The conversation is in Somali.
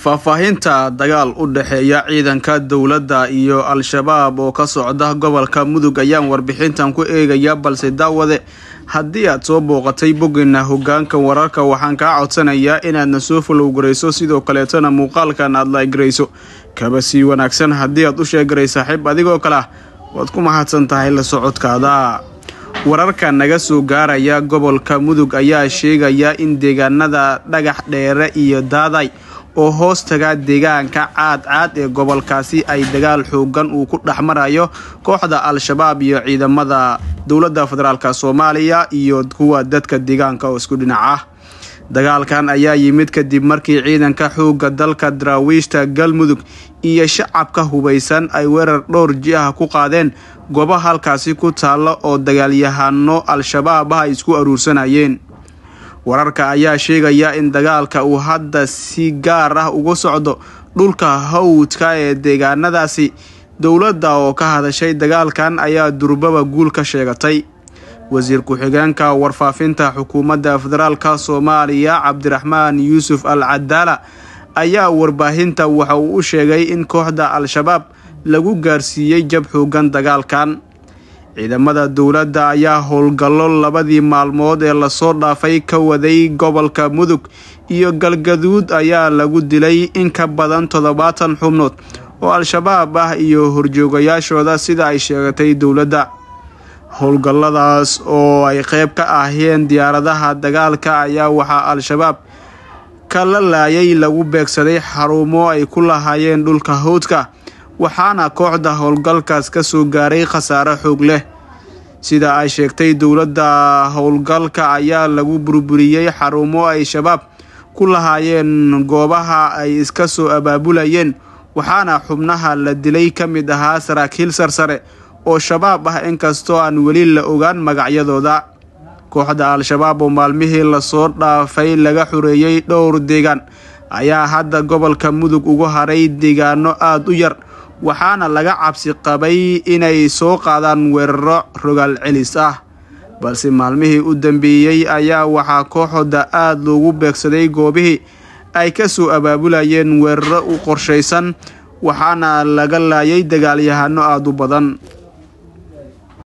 faahfaahinta dagaal u dhexeeya ciidanka dowladda iyo al-shabaab oo ka socda gobolka mudug ayaan warbixintan ku eegaya balse daawade haddii aad soo booqatay bogina hogaanka wararka waxaan kaa codsanayaa inaadna soo falowgarayso sidoo kaleetana muuqaalkan aad laagrayso kaba sii wanaagsan haddii aad u sheegaray saaxiib adigoo kale ah waad ku mahadsan tahay la socodkaada wararka naga soo gaaraya gobolka mudug ayaa sheegaya in deegaanada dhagax dheere iyo daaday oo hoos taga deegaanka caad caad ee gobolkaasi ay dagaal xoogan uu ku dhex marayo kooxda al-shabaab iyo ciidamada dowladda federaalk soomaaliya iyo kuwa dadka deegaanka oo isku dhinac ah dagaalkan ayaa yimid kadib markii ciidanka xoogga dalka daraawiishta galmudug iyo shacabka hubaysan ay weerar dhowr jiah ku qaadeen goobo halkaasi ku taalla oo dagaalyahaano al-shabaab ah ay isku aruursanayeen wararka ayaa sheegaya in dagaalka uu hadda si gaar ah uga socdo dhulka hawdka ee deegaanadaasi dowladda oo ka hadashay dagaalkan ayaa durbaba guul ka sheegatay wasiir ku-xigeenka warfaafinta xukuumadda federaalka soomaaliya cabdiraxmaan yuusuf al cadaala ayaa warbaahinta waxa uu u sheegay in kooxda al-shabaab lagu gaarsiiyey jab xoogan dagaalkan ciidamada dowladda ayaa howlgallo labadii maalmood ee lasoo dhaafay ka waday gobolka mudug iyo galgaduud ayaa lagu dilay in ka badan toddobaatan xubnood oo al-shabaab ah iyo horjoogayaashooda sida ay sheegatay dowladda howlgalladaas oo ay qayb ka ahayeen diyaaradaha dagaalka ayaa waxaa al-shabaab ka la laayay lagu beegsaday xarumo ay ku lahaayeen dhulka hawdka waxaana kooxda howlgalkaas ka soo gaaray khasaare xoog leh sida ay sheegtay dowladda howlgalka ayaa lagu burburiyey xarumo ay shabaab ku lahaayeen goobaha ay iska soo abaabulayeen waxaana xubnaha la dilay ka mid ahaa saraakiil sarsare oo shabaab ah inkastoo aan weli la ogaan magacyadooda kooxda al-shabaab oo maalmihii lasoo dhaafay laga xoreeyey dhowr deegaan ayaa hadda gobolka mudug ugu haray deegaano aada u yar waxaana laga cabsi qabay inay soo qaadaan weeraro rogaal celis ah balse maalmihii u dambeeyey ayaa waxaa kooxooda aada loogu beegsaday goobihii ay ka soo abaabulayeen weeraro u qorshaysan waxaana laga laayay dagaalyahano aada u badan